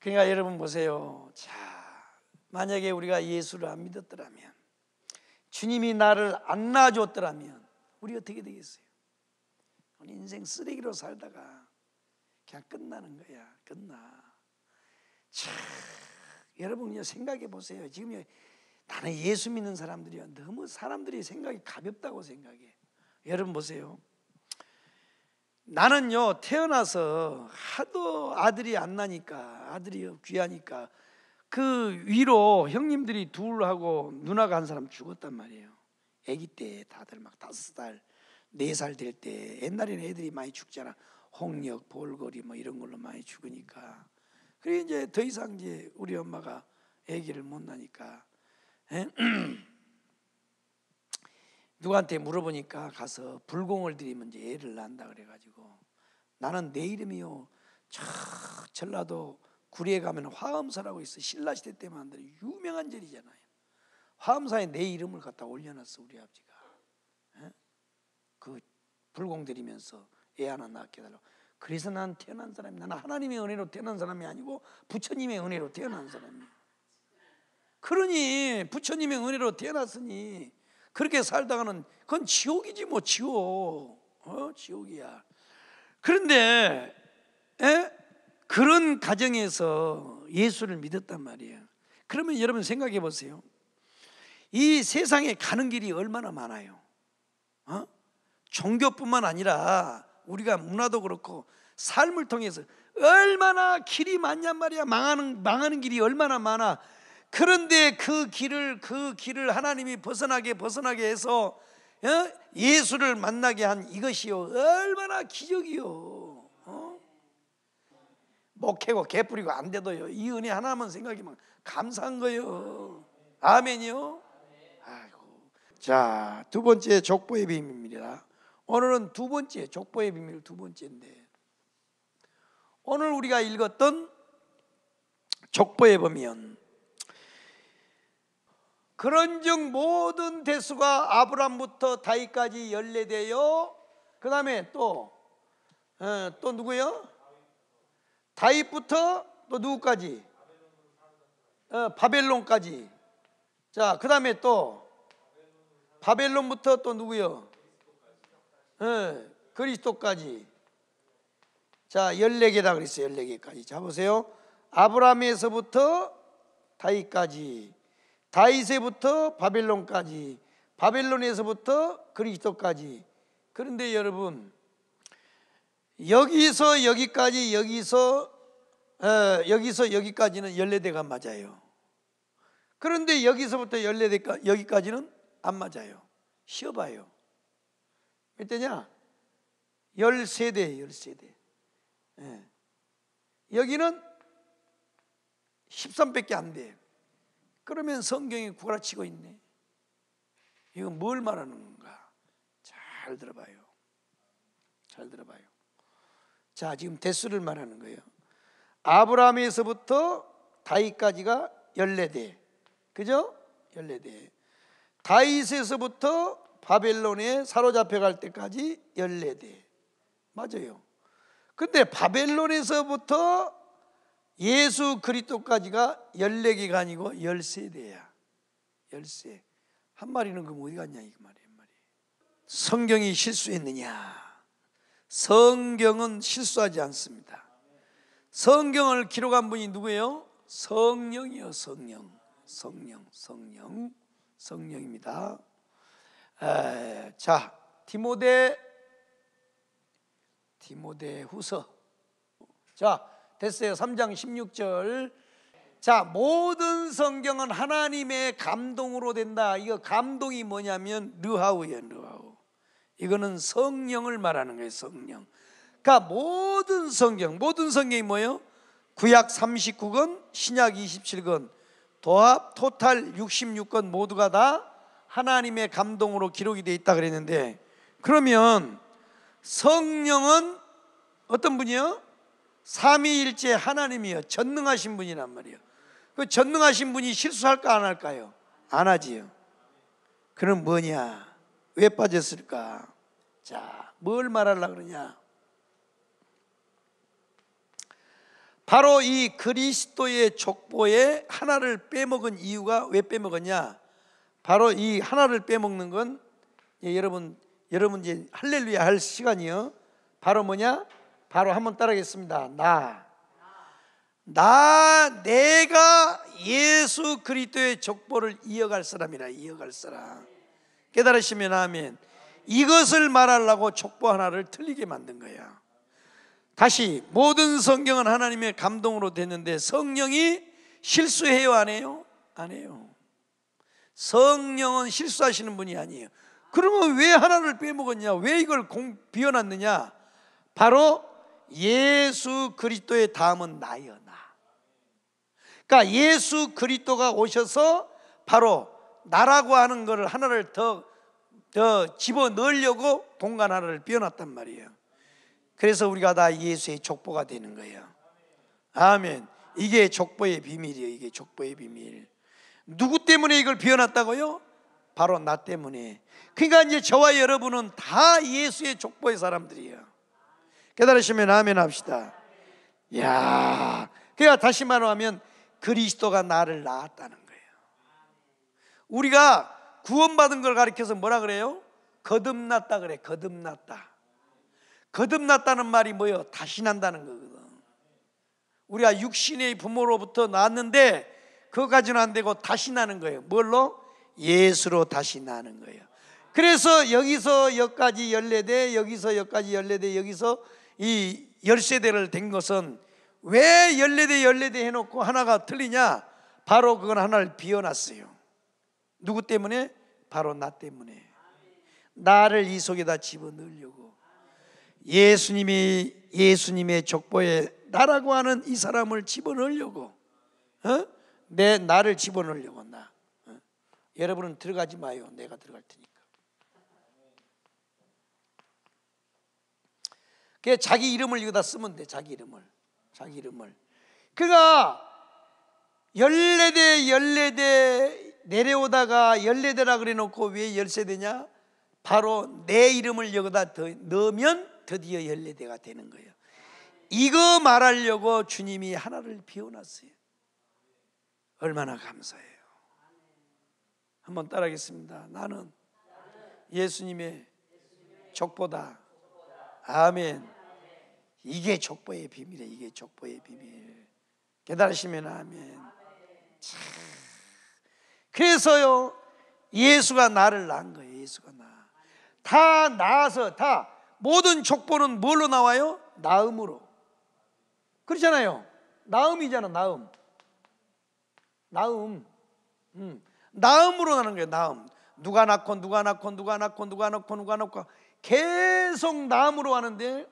그러니까 여러분 보세요. 자, 만약에 우리가 예수를 안 믿었더라면, 주님이 나를 안 낳아줬더라면, 우리 어떻게 되겠어요? 우리 인생 쓰레기로 살다가 그냥 끝나는 거야. 끝나. 참, 여러분요 생각해 보세요. 지금 나는 예수 믿는 사람들이요 너무 사람들이 생각이 가볍다고 생각해. 여러분 보세요. 나는요 태어나서 하도 아들이 안 나니까 아들이 귀하니까 그 위로 형님들이 둘하고 누나가 한 사람 죽었단 말이에요. 아기 때 다들 막 다섯 살, 네 살 될 때 옛날에는 애들이 많이 죽잖아. 홍역, 볼거리 뭐 이런 걸로 많이 죽으니까. 그리고 이제 더 이상 이제 우리 엄마가 아기를 못 나니까 누구한테 물어보니까 가서 불공을 드리면 예를난다 그래가지고 나는 내 이름이요 저 전라도 구리에 가면 화엄사라고 있어 신라 시대 때 만든 유명한 절이잖아요. 화엄사에 내 이름을 갖다 올려놨어 우리 아버지가 에? 예? 그 불공 드리면서 애 하나 낳게 달라고. 그래서 난 태어난 사람이 나는 하나님의 은혜로 태어난 사람이 아니고 부처님의 은혜로 태어난 사람이에요. 그러니 부처님의 은혜로 태어났으니 그렇게 살다가는 그건 지옥이지 뭐 지옥. 어, 지옥이야. 그런데 에? 예? 그런 가정에서 예수를 믿었단 말이에요. 그러면 여러분 생각해 보세요. 이 세상에 가는 길이 얼마나 많아요. 어? 종교뿐만 아니라 우리가 문화도 그렇고 삶을 통해서 얼마나 길이 많냔 말이야. 망하는, 망하는 길이 얼마나 많아. 그런데 그 길을 그 길을 하나님이 벗어나게 벗어나게 해서 어? 예수를 만나게 한 이것이요 얼마나 기적이요. 어? 목해고 개뿌리고 안 돼도요 이 은혜 하나만 생각이면 감사한 거요. 아멘이요. 아이고. 자두 번째 족보의 비밀입니다. 오늘은 두 번째 족보의 비밀 두 번째인데 오늘 우리가 읽었던 족보에 보면 그런즉 모든 대수가 아브람부터 다윗까지 열례되요그 다음에 또또 어, 누구요? 다윗부터 또 누구까지? 어, 바벨론까지. 자, 그 다음에 또 바벨론부터 또 누구요? 어, 그리스도까지. 자, 14개다 그랬어요. 14개까지. 자, 보세요. 아브라함에서부터 다윗까지. 다윗에부터 바벨론까지바벨론에서부터 그리스도까지 그런데 여러분 여기서 여기까지 여기서 에, 어, 여기서 여기까지는 열네대가 맞아요. 그런데 여기서부터 열네대가 여기까지는 안 맞아요. 쉬어봐요. 몇 대냐? 열세 대 열세 대. 예. 여기는 13밖에 안 돼요. 그러면 성경이 구라치고 있네. 이건 뭘 말하는 가잘 들어봐요. 잘 들어봐요. 자, 지금 대수를 말하는 거예요. 아브라함에서부터 다윗까지가 14대. 그죠? 14대. 다윗에서부터 바벨론에 사로잡혀 갈 때까지 14대. 맞아요. 근데 바벨론에서부터 예수 그리스도까지가 14기간이고 13대야. 13. 한 마리는 그럼 어디 갔냐 이 말이야, 말이. 성경이 실수했느냐? 성경은 실수하지 않습니다. 성경을 기록한 분이 누구예요? 성령이요, 성령. 성령, 성령. 성령입니다. 에, 자, 디모데 디모데 후서. 자, 됐어요. 3장 16절. 자, 모든 성경은 하나님의 감동으로 된다. 이거 감동이 뭐냐면 르하우예요, 르하우. 이거는 성령을 말하는 거예요, 성령. 그러니까 모든 성경, 모든 성경이 뭐예요? 구약 39권, 신약 27권, 도합 토탈 66권 모두가 다 하나님의 감동으로 기록이 돼 있다 그랬는데 그러면 성령은 어떤 분이요? 삼위일체 하나님이여 전능하신 분이란 말이에요. 그 전능하신 분이 실수할까 안 할까요? 안 하지요. 그럼 뭐냐? 왜 빠졌을까? 자, 뭘 말하려 그러냐? 바로 이 그리스도의 족보에 하나를 빼먹은 이유가 왜 빼먹었냐? 바로 이 하나를 빼먹는 건 예, 여러분 여러분 이제 할렐루야 할 시간이요. 바로 뭐냐? 바로 한번 따라하겠습니다. 나. 나 내가 예수 그리스도의 족보를 이어갈 사람이라 이어갈 사람. 깨달으시면 아멘. 이것을 말하려고 족보 하나를 틀리게 만든 거야. 다시 모든 성경은 하나님의 감동으로 됐는데 성령이 실수해요 안 해요? 안 해요. 성령은 실수하시는 분이 아니에요. 그러면 왜 하나를 빼먹었냐? 왜 이걸 공, 비워놨느냐? 바로 예수 그리스도의 다음은 나여 나. 그러니까 예수 그리스도가 오셔서 바로 나라고 하는 것을 하나를 더, 더 집어 넣으려고 공간 하나를 빼어놨단 말이에요. 그래서 우리가 다 예수의 족보가 되는 거예요. 아멘. 이게 족보의 비밀이에요. 이게 족보의 비밀. 누구 때문에 이걸 비워놨다고요? 바로 나 때문에. 그러니까 이제 저와 여러분은 다 예수의 족보의 사람들이에요. 깨달으시면 아멘 합시다. 야 그러니까 다시 말하면 그리스도가 나를 낳았다는 거예요. 우리가 구원받은 걸 가리켜서 뭐라 그래요? 거듭났다 그래. 거듭났다. 거듭났다는 말이 뭐예요? 다시 난다는 거거든. 우리가 육신의 부모로부터 낳았는데 그것까지는 안 되고 다시 나는 거예요. 뭘로? 예수로 다시 나는 거예요. 그래서 여기서 여기까지 열네 대, 여기서 여기까지 열네 대, 여기서 이 열세대를 댄 것은 왜 열네대 열네대 해놓고 하나가 틀리냐? 바로 그건 하나를 비워놨어요. 누구 때문에? 바로 나 때문에. 나를 이 속에다 집어넣으려고. 예수님이 예수님의 족보에 나라고 하는 이 사람을 집어넣으려고. 어? 내 나를 집어넣으려고 나. 어? 여러분은 들어가지 마요. 내가 들어갈 테니까. 그게 자기 이름을 여기다 쓰면 돼. 자기 이름을. 자기 이름을. 그가니까 14대 14대 내려오다가 14대라 그래 놓고 왜 13대냐? 바로 내 이름을 여기다 넣으면 드디어 14대가 되는 거예요. 이거 말하려고 주님이 하나를 비워놨어요. 얼마나 감사해요. 한번 따라하겠습니다. 나는 예수님의 적보다 아멘. 이게 족보의 비밀이에요. 이게 족보의 비밀. 깨달으시면 아멘. 참. 그래서요. 예수가 나를 낳은 거예요. 예수가 나. 다 나아서 다 모든 족보는 뭘로 나와요? 나음으로. 그렇잖아요. 나음이잖아. 나음. 나음. 음. 나음으로 나는 거예요. 나음. 누가 낳고 누가 낳고 누가 낳고 누가 낳고 누가 낳고 계속 남으로 하는데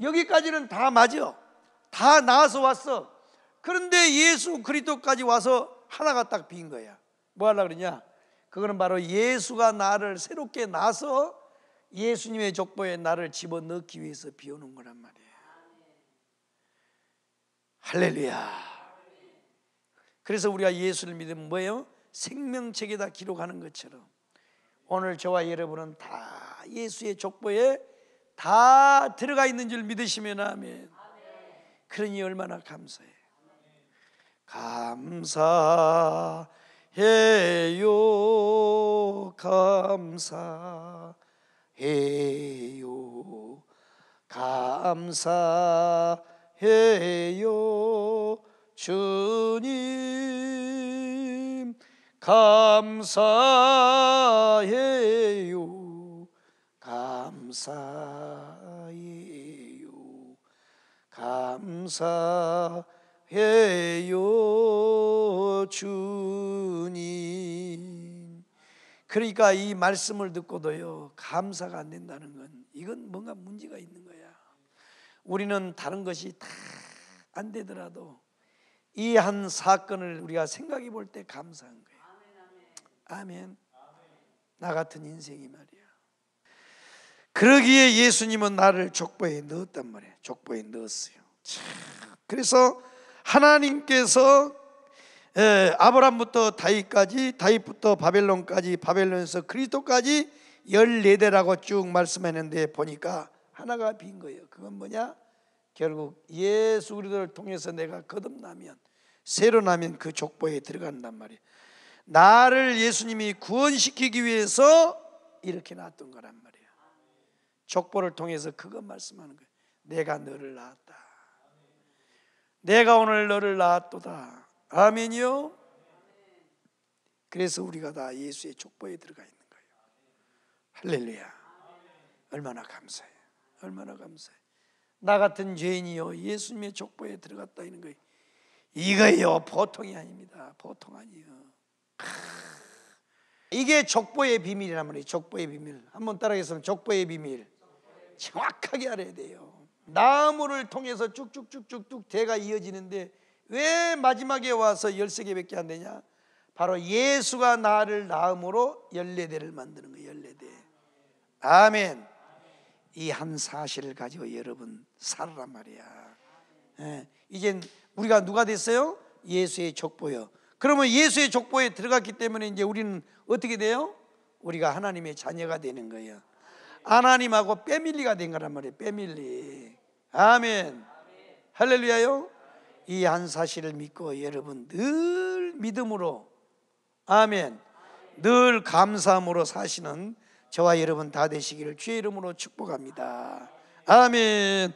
여기까지는 다 맞아. 요다 나와서 왔어. 그런데 예수 그리스도까지 와서 하나가 딱 빈 거야. 뭐 하려고 그러냐? 그거는 바로 예수가 나를 새롭게 나서 예수님의 족보에 나를 집어넣기 위해서 비우는 거란 말이에요. 할렐루야. 그래서 우리가 예수를 믿으면 뭐예요? 생명책에다 기록하는 것처럼 오늘 저와 여러분은 다 예수의 족보에 다 들어가 있는 줄 믿으시면 아멘. 그러니 얼마나 감사해. 감사해요, 감사해요, 감사해요, 주님, 감사해요. 감사해요. 감사해요, 주님. 그러니까 이 말씀을 듣고도요, 감사가 안 된다는 건 이건 뭔가 문제가 있는 거야. 우리는 다른 것이 다 안 되더라도 이 한 사건을 우리가 생각해 볼 때 감사한 거예요. 아멘. 나 같은 인생이 말이야. 그러기에 예수님은 나를 족보에 넣었단 말이에요. 족보에 넣었어요. 참. 그래서 하나님께서 예, 아브람부터 다윗까지, 다윗부터 바벨론까지, 바벨론에서 그리스도까지 14대라고 쭉 말씀했는데 보니까 하나가 빈 거예요. 그건 뭐냐? 결국 예수 그리스도를 통해서 내가 거듭나면 새로 나면 그 족보에 들어간단 말이에요. 나를 예수님이 구원시키기 위해서 이렇게 놨던 거란 말이에요. 족보를 통해서 그것 말씀하는 거예요. 내가 너를 낳았다. 내가 오늘 너를 낳았도다. 아멘이요. 그래서 우리가 다 예수의 족보에 들어가 있는 거예요. 할렐루야. 얼마나 감사해. 얼마나 감사해. 나 같은 죄인이요 예수님의 족보에 들어갔다 있는 거예요. 이거요 보통이 아닙니다. 보통 아니요. 에 이게 족보의 비밀이란 말이에요. 족보의 비밀. 한번 따라겠습니다 족보의 비밀. 정확하게 알아야 돼요. 나무를 통해서 쭉쭉쭉쭉쭉 대가 이어지는데 왜 마지막에 와서 열세 개밖에 안 되냐? 바로 예수가 나를 낳음으로 열네대를 만드는 거예요. 열네대. 아멘. 이 한 사실을 가지고 여러분 살란 말이야. 예, 이젠 우리가 누가 됐어요? 예수의 족보요. 그러면 예수의 족보에 들어갔기 때문에 이제 우리는 어떻게 돼요? 우리가 하나님의 자녀가 되는 거예요. 하나님하고 빼밀리가 된 거란 말이에요. 빼밀리. 아멘. 할렐루야요. 이 한 사실을 믿고 여러분 늘 믿음으로 아멘. 늘 감사함으로 사시는 저와 여러분 다 되시기를 주의 이름으로 축복합니다. 아멘.